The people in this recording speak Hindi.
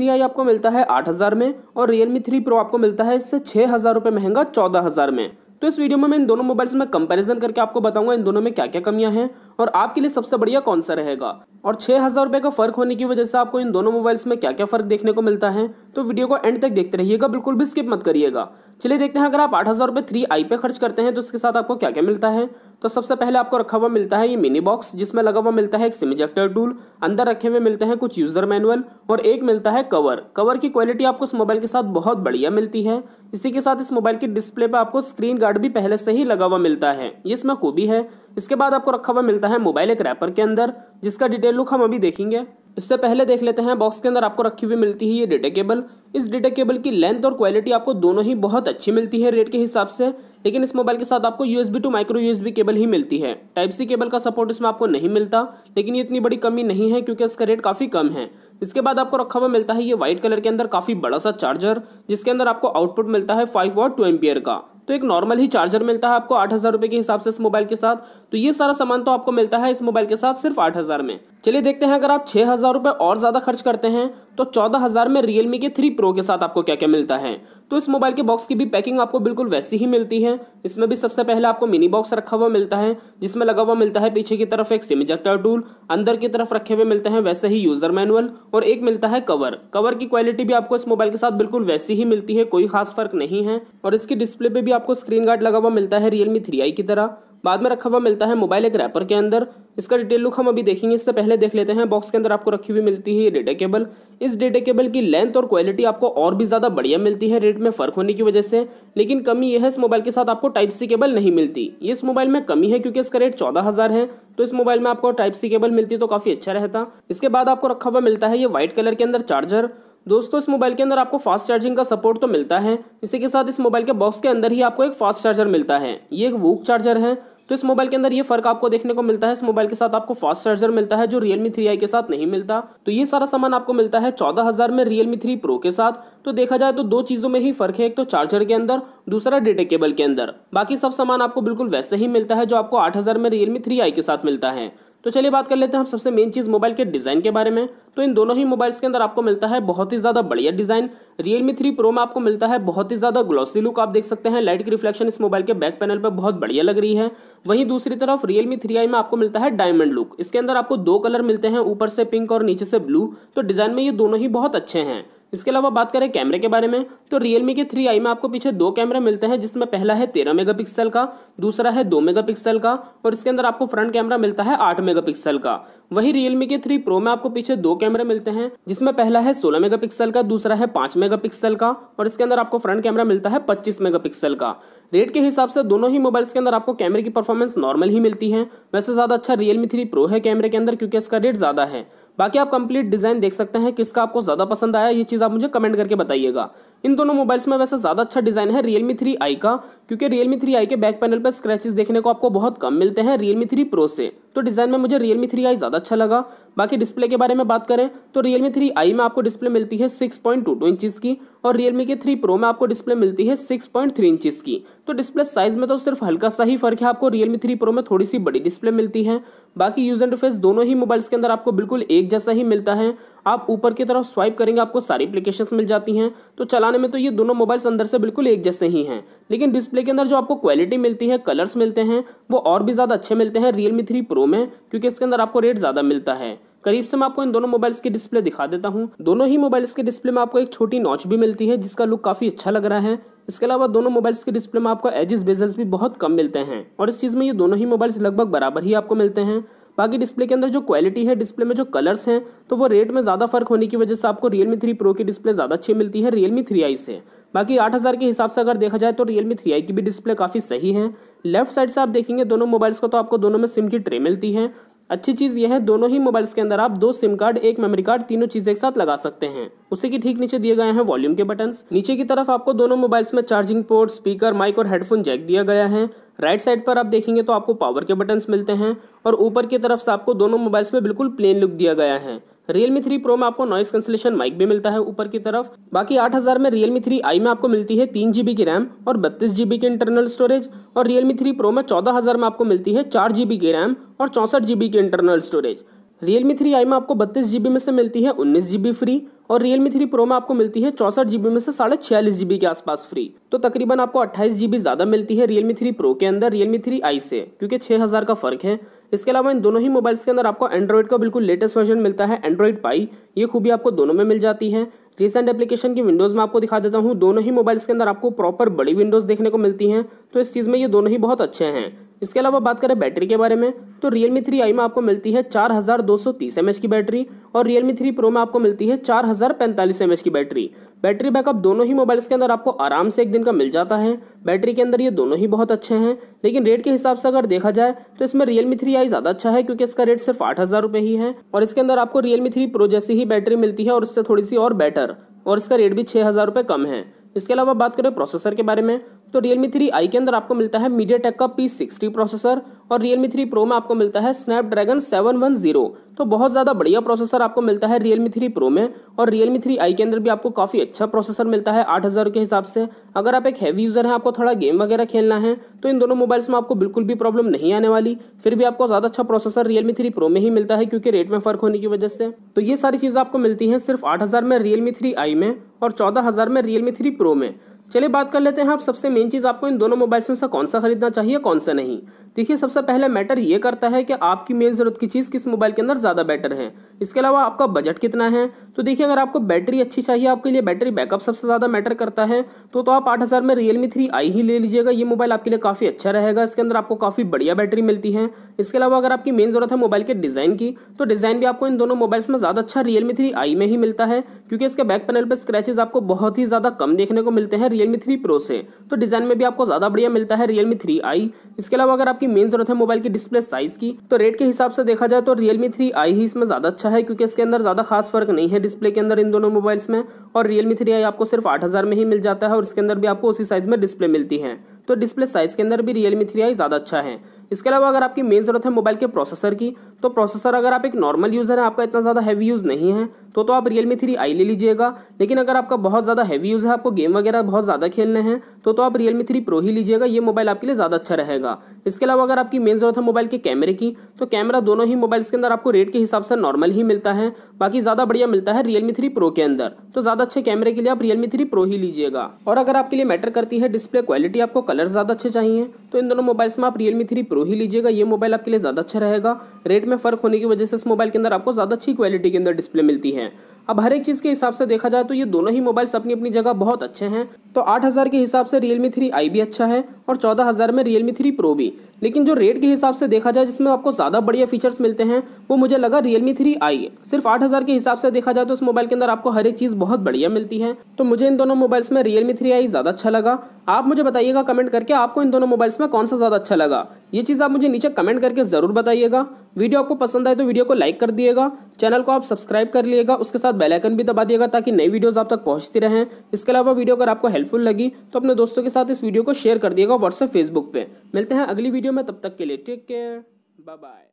थ्री आई आपको मिलता है आठ हज़ार में और रियलमी थ्री प्रो आपको मिलता है इससे छः हज़ार रुपये महंगा चौदह हज़ार में तो इस वीडियो में मैं इन दोनों मोबाइल्स में कंपैरिजन करके आपको बताऊंगा इन दोनों में क्या क्या कमियां हैं और आपके लिए सबसे बढ़िया कौन सा रहेगा और छः हज़ार रुपये का फर्क होने की वजह से आपको इन दोनों मोबाइल्स में क्या क्या फ़र्क देखने को मिलता है तो वीडियो को एंड तक देखते रहिएगा बिल्कुल भी स्किप मत करिएगा चलिए देखते हैं अगर आप आठ हज़ार रुपये थ्री आई पे खर्च करते हैं तो उसके साथ आपको क्या क्या मिलता है तो सबसे पहले आपको रखा हुआ मिलता है ये मिनी बॉक्स जिसमें लगा हुआ मिलता है एक सिम इजेक्टर टूल अंदर रखे हुए मिलते हैं कुछ यूज़र मैनुअल और एक मिलता है कवर कवर की क्वालिटी आपको इस मोबाइल के साथ बहुत बढ़िया मिलती है इसी के साथ इस मोबाइल के डिस्प्ले पर आपको स्क्रीन गार्ड भी पहले से ही लगा हुआ मिलता है ये इसमें खूबी है इसके बाद आपको रखा हुआ मिलता है मोबाइल एक रैपर के अंदर जिसका डिटेल लुक हम अभी देखेंगे इससे पहले देख लेते हैं बॉक्स के अंदर आपको रखी हुई मिलती है ये डेटा केबल इस डेटा केबल की लेंथ और क्वालिटी आपको दोनों ही बहुत अच्छी मिलती है रेट के हिसाब से लेकिन इस मोबाइल के साथ आपको USB to micro USB cable ही मिलती है टाइप सी केबल का सपोर्ट इसमें आपको नहीं मिलता लेकिन ये इतनी बड़ी कमी नहीं है क्योंकि इसका रेट काफ़ी कम है इसके बाद आपको रखा हुआ मिलता है ये व्हाइट कलर के अंदर काफ़ी बड़ा सा चार्जर जिसके अंदर आपको आउटपुट मिलता है फाइव वॉट टू एम्पियर का तो एक नॉर्मल ही चार्जर मिलता है आपको आठ हज़ार रुपए के हिसाब से इस मोबाइल के साथ तो ये सारा सामान तो आपको मिलता है इस मोबाइल के साथ सिर्फ आठ हज़ार में चलिए देखते हैं अगर आप छह हज़ार रुपए और ज़्यादा खर्च करते हैं तो चौदह हज़ार में रियलमी के थ्री प्रो के साथ आपको क्या क्या मिलता है तो इस मोबाइल के बॉक्स की भी पैकिंग आपको बिल्कुल वैसी ही मिलती है इसमें भी सबसे पहले आपको मिनी बॉक्स रखा हुआ मिलता है जिसमें लगा हुआ मिलता है पीछे की तरफ एक सिम इजेक्टर टूल अंदर की तरफ रखे हुए मिलते हैं वैसे ही यूजर मैनुअल और एक मिलता है कवर कवर की क्वालिटी भी आपको इस मोबाइल के साथ बिल्कुल वैसी ही मिलती है कोई खास फर्क नहीं है और इसकी डिस्प्ले पे भी आपको स्क्रीन गार्ड लगा हुआ मिलता है रियलमी थ्री आई की तरह बाद में रखा हुआ मिलता है मोबाइल एक रैपर के अंदर इसका डिटेल लुक हम अभी देखेंगे इससे पहले देख लेते हैं बॉक्स के अंदर आपको रखी हुई मिलती है ये डेटा केबल इस डेटा केबल की लेंथ और क्वालिटी आपको और भी ज़्यादा बढ़िया मिलती है रेट में फ़र्क होने की वजह से लेकिन कमी यह है इस मोबाइल के साथ आपको टाइप सी केबल नहीं मिलती ये इस मोबाइल में कमी है क्योंकि इसका रेट चौदह है तो इस मोबाइल में आपको टाइप सी केबल मिलती तो काफ़ी अच्छा रहता इसके बाद आपको रखा हुआ मिलता है ये व्हाइट कलर के अंदर चार्जर दोस्तों इस मोबाइल के अंदर आपको फास्ट चार्जिंग का सपोर्ट तो मिलता है इसी के साथ इस मोबाइल के बॉक्स के अंदर ही आपको एक फास्ट चार्जर मिलता है ये एक वूक चार्जर है तो इस मोबाइल के अंदर ये फर्क आपको देखने को मिलता है इस मोबाइल के साथ आपको फास्ट चार्जर मिलता है जो रियलमी थ्री आई के साथ नहीं मिलता तो ये सारा सामान आपको मिलता है चौदह हजार में रियलमी थ्री प्रो के साथ तो देखा जाए तो दो चीजों में ही फर्क है एक तो चार्जर के अंदर दूसरा डेटा केबल के अंदर बाकी सब सामान आपको बिल्कुल वैसे ही मिलता है जो आपको आठ हजार में रियलमी थ्री आई के साथ मिलता है तो चलिए बात कर लेते हैं हम सबसे मेन चीज़ मोबाइल के डिज़ाइन के बारे में तो इन दोनों ही मोबाइल्स के अंदर आपको मिलता है बहुत ही ज़्यादा बढ़िया डिज़ाइन रियलमी थ्री प्रो में आपको मिलता है बहुत ही ज़्यादा ग्लॉसी लुक आप देख सकते हैं लाइट की रिफ्लेक्शन इस मोबाइल के बैक पैनल पर बहुत बढ़िया लग रही है वहीं दूसरी तरफ रियलमी थ्री आई में आपको मिलता है डायमंड लुक इसके अंदर आपको दो कलर मिलते हैं ऊपर से पिंक और नीचे से ब्लू तो डिज़ाइन में ये दोनों ही बहुत अच्छे हैं इसके अलावा बात करें कैमरे के बारे में तो रियलमी के थ्री आई में आपको पीछे दो कैमरे मिलते हैं जिसमें पहला है तेरह मेगापिक्सल का दूसरा है दो मेगापिक्सल का और इसके अंदर आपको फ्रंट कैमरा मिलता है आठ मेगापिक्सल का वही रियलमी के थ्री प्रो में आपको पीछे दो कैमरे मिलते हैं जिसमें पहला है सोलह मेगापिक्सल का दूसरा है पांच मेगा का और इसके अंदर आपको फ्रंट कैमरा मिलता है पच्चीस मेगा का रेट के हिसाब से दोनों ही मोबाइल्स के अंदर आपको कैमरे की परफॉर्मेंस नॉर्मल ही मिलती है वैसे ज़्यादा अच्छा रियलमी थ्री प्रो है कैमरे के अंदर क्योंकि इसका रेट ज़्यादा है बाकी आप कंप्लीट डिज़ाइन देख सकते हैं किसका आपको ज़्यादा पसंद आया ये चीज़ आप मुझे कमेंट करके बताइएगा इन दोनों मोबाइल्स में वैसे ज़्यादा अच्छा डिज़ाइन है रियलमी थ्री आई का क्योंकि रियलमी थ्री आई के बैक पैनल पर स्क्रैचेस देखने को आपको बहुत कम मिलते हैं रियलमी थ्री प्रो से तो डिज़ाइन में मुझे रियलमी थ्री आई ज़्यादा अच्छा लगा बाकी डिस्प्ले के बारे में बात करें तो रियलमी थ्री आई में आपको डिस्प्ले मिलती है सिक्स पॉइंट टू टू की और रियलमी के थ्री प्रो में आपको डिस्प्ले मिलती है सिक्स पॉइंट थ्री इंचिस की तो डिस्प्ले साइज़ में तो सिर्फ हल्का सा ही फर्क है आपको रियलमी थ्री प्रो में थोड़ी सी बड़ी डिस्प्ले मिलती है बाकी यूज इंटरफेस दोनों ही मोबाइल्स के अंदर आपको बिल्कुल एक जैसा ही मिलता है आप ऊपर की तरफ स्वाइप करेंगे आपको सारी एप्लीकेशन मिल जाती हैं तो चला पुराने में तो ये दोनों मोबाइल्स अंदर से बिल्कुल एक जैसे ही हैं लेकिन डिस्प्ले के अंदर जो आपको क्वालिटी मिलती है कलर्स मिलते हैं वो और भी ज़्यादा अच्छे मिलते हैं रियल मी थ्री प्रो में क्योंकि इसके अंदर आपको रेट ज़्यादा मिलता है करीब से मैं आपको इन दोनों मोबाइल्स की डिस्प्ले दिखा देता हूँ दोनों ही मोबाइल्स के डिस्प्ले में आपको एक छोटी नॉच भी मिलती है जिसका लुक काफ़ी अच्छा लग रहा है इसके अलावा दोनों मोबाइल्स के डिस्प्ले में आपको एजिस बेजल्स भी बहुत कम मिलते हैं और इस चीज़ में ये दोनों ही मोबाइल्स लगभग बराबर ही आपको मिलते हैं बाकी डिस्प्ले के अंदर जो क्वालिटी है डिस्प्ले में जो कलर्स हैं तो वो रेट में ज़्यादा फर्क होने की वजह से आपको रियलमी थ्री प्रो की डिस्प्ले ज़्यादा अच्छी मिलती है रियलमी थ्री आई से बाकी 8000 के हिसाब से अगर देखा जाए तो रियलमी थ्री आई की भी डिस्प्ले काफ़ी सही है लेफ्ट साइड से आप देखेंगे दोनों मोबाइल्स को तो आपको दोनों में सिम की ट्रे मिलती है अच्छी चीज़ यह है दोनों ही मोबाइल्स के अंदर आप दो सिम कार्ड एक मेमोरी कार्ड तीनों चीज़ें एक साथ लगा सकते हैं उसी के ठीक नीचे दिए गए हैं वॉल्यूम के बटन नीचे की तरफ आपको दोनों मोबाइल्स में चार्जिंग पोर्ट स्पीकर माइक और हेडफोन जैक दिया गया है राइट साइड पर आप देखेंगे तो आपको पावर के बटन्स मिलते हैं और ऊपर की तरफ से आपको दोनों मोबाइल्स में बिल्कुल प्लेन लुक दिया गया है रियलमी थ्री प्रो में आपको नॉइस कैंसिलेशन माइक भी मिलता है ऊपर की तरफ बाकी आठ हजार में रियलमी थ्री आई में आपको मिलती है तीन जीबी की रैम और बत्तीस जीबी की इंटरनल स्टोरेज और रियलमी थ्री प्रो में चौदह हजार में आपको मिलती है चार जीबी की रैम और चौसठ जीबी की internal storage Realme three I में आपको बत्तीस जी में से मिलती है उन्नीस जी फ्री और रियल मी थ्री प्रो में आपको मिलती है चौसठ जीबी में से साढ़े छियालीस जीबी के आसपास फ्री तो तकरीबन आपको अट्ठाईस जीबी ज्यादा मिलती है रियल मी थ्री प्रो के अंदर रियल मी थ्री आई से क्योंकि छह हज़ार का फर्क है इसके अलावा इन दोनों ही मोबाइल्स के अंदर आपको एंड्रॉइड का बिल्कुल लेटेस्ट वर्जन मिलता है एंड्रॉइड पाई ये खूबी आपको दोनों में मिल जाती है रिसेंट एप्लीकेशन की विंडोज़ में आपको दिखा देता हूँ दोनों ही मोबाइल्स के अंदर आपको प्रॉपर बड़ी विंडोज़ देखने को मिलती हैं तो इस चीज़ में ये दोनों ही बहुत अच्छे हैं इसके अलावा बात करें बैटरी के बारे में तो रियल मी थ्री आई में आपको मिलती है चार हज़ार दो सौ तीस एम की बैटरी और रियल मी थ्री प्रो में आपको मिलती है चार हज़ार पैंतालीस एम की बैटरी बैटरी बैकअप दोनों ही मोबाइल्स के अंदर आपको आराम से एक दिन का मिल जाता है बैटरी के अंदर ये दोनों ही बहुत अच्छे हैं लेकिन रेट के हिसाब से अगर देखा जाए तो इसमें रियल मी थ्री आई ज़्यादा अच्छा है क्योंकि इसका रेट सिर्फ आठ हज़ार रुपए ही है और इसके अंदर आपको रियल मी थ्री प्रो जैसी ही बैटरी मिलती है और इससे थोड़ी सी और बेटर और इसका रेट भी छह हज़ार रुपये कम है इसके अलावा बात करें प्रोसेसर के बारे में तो रियलमी थ्री आई के अंदर आपको मिलता है मीडिया टेक का पी सिक्सटी प्रोसेसर और रियलमी थ्री प्रो में आपको मिलता है Snapdragon सेवन वन जीरो तो बहुत ज़्यादा बढ़िया प्रोसेसर आपको मिलता है रियलमी थ्री प्रो में और रियलमी थ्री आई के अंदर भी आपको काफ़ी अच्छा प्रोसेसर मिलता है आठ हज़ार के हिसाब से अगर आप एक हैवी यूज़र हैं आपको थोड़ा गेम वगैरह खेलना है तो इन दोनों मोबाइल्स में आपको बिल्कुल भी प्रॉब्लम नहीं आने वाली फिर भी आपको ज़्यादा अच्छा प्रोसेसर रियलमी थ्री प्रो में ही मिलता है क्योंकि रेट में फ़र्क होने की वजह से तो ये सारी चीज़ें आपको मिलती हैं सिर्फ आठ में रियलमी थ्री आई में और चौदह में रियलमी थ्री प्रो में चलिए बात कर लेते हैं आप सबसे मेन चीज़ आपको इन दोनों मोबाइल से कौन सा खरीदना चाहिए कौन सा नहीं देखिए सबसे पहले मैटर ये करता है कि आपकी मेन ज़रूरत की चीज़ किस मोबाइल के अंदर ज़्यादा बेटर है इसके अलावा आपका बजट कितना है तो देखिए अगर आपको बैटरी अच्छी चाहिए आपके लिए बैटरी बैकअप सबसे ज़्यादा मैटर करता है तो, तो आप आठ हज़ार में रियलमी थ्री आई ही ले लीजिएगा ये मोबाइल आपके लिए काफ़ी अच्छा रहेगा इसके अंदर आपको काफ़ी बढ़िया बैटरी मिलती है इसके अलावा अगर आपकी मेन ज़रूरत है मोबाइल के डिज़ाइन की तो डिज़ाइन भी आपको इन दोनों मोबाइल्स में ज़्यादा अच्छा रियलमी थ्री आई में ही मिलता है क्योंकि इसके बैक पैनल पर स्क्रैचेज आपको बहुत ही ज़्यादा कम देखने को मिलते हैं रियलमी थ्री प्रो से तो डिज़ाइन में भी आपको ज़्यादा बढ़िया मिलता है रियलमी थ्री आई इसके अलावा अगर आपकी मेन जरूरत है मोबाइल की डिस्प्ले साइज़ की तो रेट के हिसाब से देखा जाए तो रियलमी थ्री आई ही इसमें ज़्यादा अच्छा है क्योंकि इसके अंदर ज़्यादा खास फर्क नहीं है डिस्प्ले के अंदर इन दोनों मोबाइल्स में और रियलमी थ्री आई आपको सिर्फ आठ में ही मिल जाता है और इसके अंदर भी आपको उसी साइज़ में डिस्प्ले मिलती है तो डिस्प्ले साइज़ के अंदर भी रियलमी थ्री आई ज़्यादा अच्छा है इसके अलावा अगर आपकी मेन ज़रूरत है मोबाइल के प्रोसेसर की तो प्रोसेसर अगर आप एक नॉर्मल यूज़र हैं आपका इतना ज़्यादा हैवी यूज़ नहीं है तो तो आप रियलमी थ्री आई ले लीजिएगा लेकिन अगर आपका बहुत ज़्यादा हैवी यूज़ है आपको गेम वगैरह बहुत ज़्यादा खेलने हैं तो तो आप रियलमी थ्री प्रो ही लीजिएगा ये मोबाइल आपके लिए ज़्यादा अच्छा रहेगा इसके अलावा अगर आपकी मेन ज़रूरत है मोबाइल के कैमरे की तो कैमरा दोनों ही मोबाइल्स के अंदर आपको रेट के हिसाब से नॉर्मल ही मिलता है बाकी ज़्यादा बढ़िया मिलता है रियलमी थ्री प्रो के अंदर तो ज़्यादा अच्छे कैमरे के लिए आप रियलमी थ्री प्रो ही लीजिएगा और अगर आपके लिए मैटर करती है डिस्प्ले क्वालिटी आपको कलर ज़्यादा अच्छे चाहिए तो इन दोनों मोबाइल्स में आप मी थ्री प्रो जरूर ही लीजिएगा ये मोबाइल आपके लिए ज़्यादा अच्छा रहेगा रेट में फ़र्क होने की वजह से इस मोबाइल के अंदर आपको ज़्यादा अच्छी क्वालिटी के अंदर डिस्प्ले मिलती है अब हर एक चीज़ के हिसाब से देखा जाए तो ये दोनों ही मोबाइल्स अपनी अपनी जगह बहुत अच्छे हैं तो आठ हज़ार के हिसाब से रियल मी थ्री आई भी अच्छा है और चौदह हज़ार में रियल मी थ्री प्रो भी लेकिन जो रेट के हिसाब से देखा जाए जिसमें आपको ज़्यादा बढ़िया फीचर्स मिलते हैं वो मुझे लगा रियल मी थ्री आई सिर्फ आठ हज़ार के हिसाब से देखा जाए तो इस मोबाइल के अंदर आपको हर एक चीज़ बहुत बढ़िया मिलती है तो मुझे इन दोनों मोबाइल्स में रियल मी थ्री आई ज़्यादा अच्छा लगा आप मुझे बताइएगा कमेंट करके आपको इन दोनों मोबाइल्स में कौन सा ज़्यादा अच्छा लगा ये चीज़ आप मुझे नीचे कमेंट करके ज़रूर बताइएगा वीडियो आपको पसंद आए तो वीडियो को लाइक कर दिएगा चैनल को आप सब्सक्राइब कर लिएगा उसके साथ बेल आइकन भी दबा दिएगा ताकि नई वीडियोस आप तक पहुंचती रहें इसके अलावा वीडियो अगर आपको हेल्पफुल लगी तो अपने दोस्तों के साथ इस वीडियो को शेयर कर दिएगा व्हाट्सएप फेसबुक पर मिलते हैं अगली वीडियो में तब तक के लिए टेक केयर बाय बाय